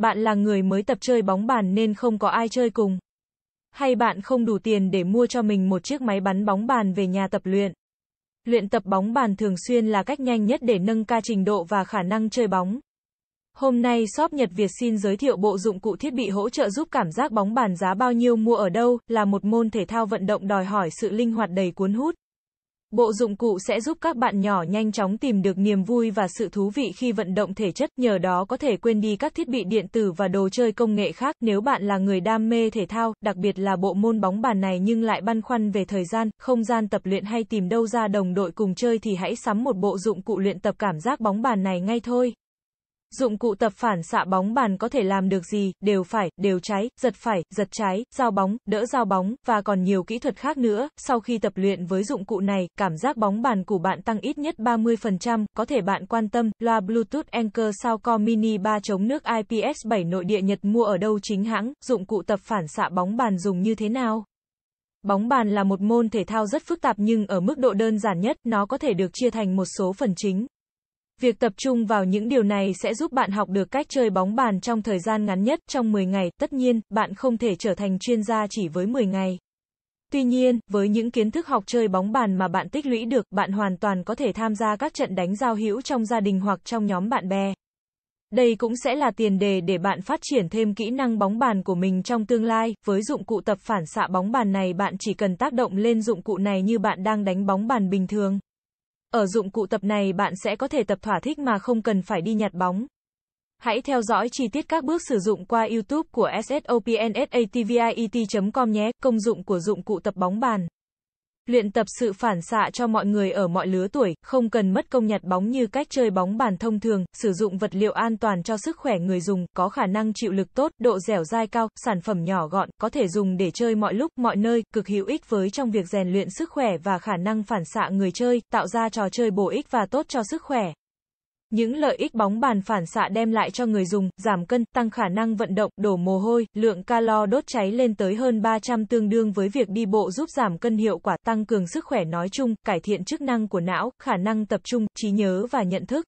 bạn là người mới tập chơi bóng bàn nên không có ai chơi cùng. Hay bạn không đủ tiền để mua cho mình một chiếc máy bắn bóng bàn về nhà tập luyện. Luyện tập bóng bàn thường xuyên là cách nhanh nhất để nâng cao trình độ và khả năng chơi bóng. Hôm nay shop Nhật Việt xin giới thiệu bộ dụng cụ thiết bị hỗ trợ giúp cảm giác bóng bàn giá bao nhiêu mua ở đâu, là một môn thể thao vận động đòi hỏi sự linh hoạt đầy cuốn hút, Bộ dụng cụ sẽ giúp các bạn nhỏ nhanh chóng tìm được niềm vui và sự thú vị khi vận động thể chất, nhờ đó có thể quên đi các thiết bị điện tử và đồ chơi công nghệ khác. Nếu bạn là người đam mê thể thao, đặc biệt là bộ môn bóng bàn này nhưng lại băn khoăn về thời gian, không gian tập luyện hay tìm đâu ra đồng đội cùng chơi thì hãy sắm một bộ dụng cụ luyện tập cảm giác bóng bàn này ngay thôi. Dụng cụ tập phản xạ bóng bàn có thể làm được gì, đều phải, đều trái, giật phải, giật trái, giao bóng, đỡ giao bóng, và còn nhiều kỹ thuật khác nữa. Sau khi tập luyện với dụng cụ này, cảm giác bóng bàn của bạn tăng ít nhất 30%, có thể bạn quan tâm, loa Bluetooth Anchor Soundcore Mini 3 chống nước IPS 7 nội địa Nhật mua ở đâu chính hãng, dụng cụ tập phản xạ bóng bàn dùng như thế nào? Bóng bàn là một môn thể thao rất phức tạp nhưng ở mức độ đơn giản nhất, nó có thể được chia thành một số phần chính. Việc tập trung vào những điều này sẽ giúp bạn học được cách chơi bóng bàn trong thời gian ngắn nhất, trong 10 ngày. Tất nhiên, bạn không thể trở thành chuyên gia chỉ với 10 ngày. Tuy nhiên, với những kiến thức học chơi bóng bàn mà bạn tích lũy được, bạn hoàn toàn có thể tham gia các trận đánh giao hữu trong gia đình hoặc trong nhóm bạn bè. Đây cũng sẽ là tiền đề để bạn phát triển thêm kỹ năng bóng bàn của mình trong tương lai. Với dụng cụ tập phản xạ bóng bàn này bạn chỉ cần tác động lên dụng cụ này như bạn đang đánh bóng bàn bình thường. Ở dụng cụ tập này bạn sẽ có thể tập thỏa thích mà không cần phải đi nhặt bóng. Hãy theo dõi chi tiết các bước sử dụng qua YouTube của SSOPNSATVIET.com nhé, công dụng của dụng cụ tập bóng bàn. Luyện tập sự phản xạ cho mọi người ở mọi lứa tuổi, không cần mất công nhặt bóng như cách chơi bóng bàn thông thường, sử dụng vật liệu an toàn cho sức khỏe người dùng, có khả năng chịu lực tốt, độ dẻo dai cao, sản phẩm nhỏ gọn, có thể dùng để chơi mọi lúc, mọi nơi, cực hữu ích với trong việc rèn luyện sức khỏe và khả năng phản xạ người chơi, tạo ra trò chơi bổ ích và tốt cho sức khỏe. Những lợi ích bóng bàn phản xạ đem lại cho người dùng, giảm cân, tăng khả năng vận động, đổ mồ hôi, lượng calo đốt cháy lên tới hơn 300 tương đương với việc đi bộ giúp giảm cân hiệu quả, tăng cường sức khỏe nói chung, cải thiện chức năng của não, khả năng tập trung, trí nhớ và nhận thức.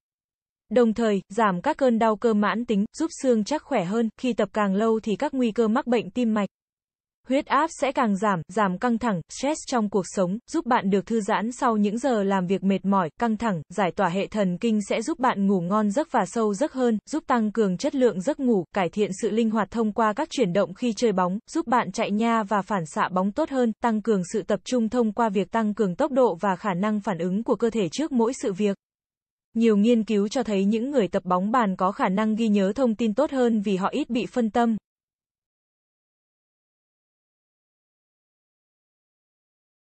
Đồng thời, giảm các cơn đau cơ mãn tính, giúp xương chắc khỏe hơn, khi tập càng lâu thì các nguy cơ mắc bệnh tim mạch, Huyết áp sẽ càng giảm, giảm căng thẳng, stress trong cuộc sống, giúp bạn được thư giãn sau những giờ làm việc mệt mỏi, căng thẳng, giải tỏa hệ thần kinh sẽ giúp bạn ngủ ngon giấc và sâu giấc hơn, giúp tăng cường chất lượng giấc ngủ, cải thiện sự linh hoạt thông qua các chuyển động khi chơi bóng, giúp bạn chạy nha và phản xạ bóng tốt hơn, tăng cường sự tập trung thông qua việc tăng cường tốc độ và khả năng phản ứng của cơ thể trước mỗi sự việc. Nhiều nghiên cứu cho thấy những người tập bóng bàn có khả năng ghi nhớ thông tin tốt hơn vì họ ít bị phân tâm.